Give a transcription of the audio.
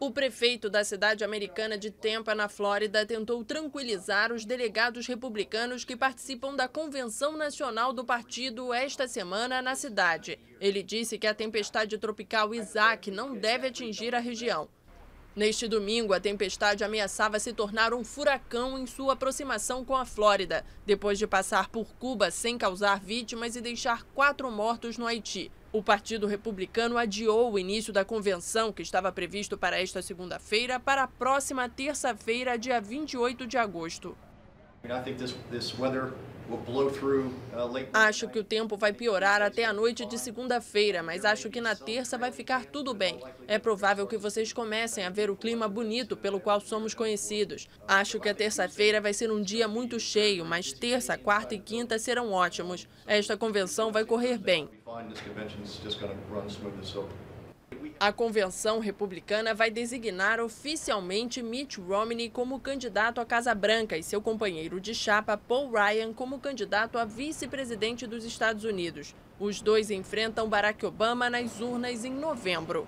O prefeito da cidade americana de Tampa, na Flórida, tentou tranquilizar os delegados republicanos que participam da convenção nacional do partido esta semana na cidade. Ele disse que a tempestade tropical Isaac não deve atingir a região. Neste domingo, a tempestade ameaçava se tornar um furacão em sua aproximação com a Flórida, depois de passar por Cuba sem causar vítimas e deixar quatro mortos no Haiti. O Partido Republicano adiou o início da convenção, que estava previsto para esta segunda-feira, para a próxima terça-feira, dia 28 de agosto. I mean, I Uh, acho que o tempo vai piorar até a noite de segunda-feira, mas acho que na terça vai ficar tudo bem. É provável que vocês comecem a ver o clima bonito pelo qual somos conhecidos. Acho que a terça-feira vai ser um dia muito cheio, mas terça, quarta e quinta serão ótimos. Esta convenção vai correr bem. A convenção republicana vai designar oficialmente Mitt Romney como candidato à Casa Branca e seu companheiro de chapa, Paul Ryan, como candidato a vice-presidente dos Estados Unidos. Os dois enfrentam Barack Obama nas urnas em novembro.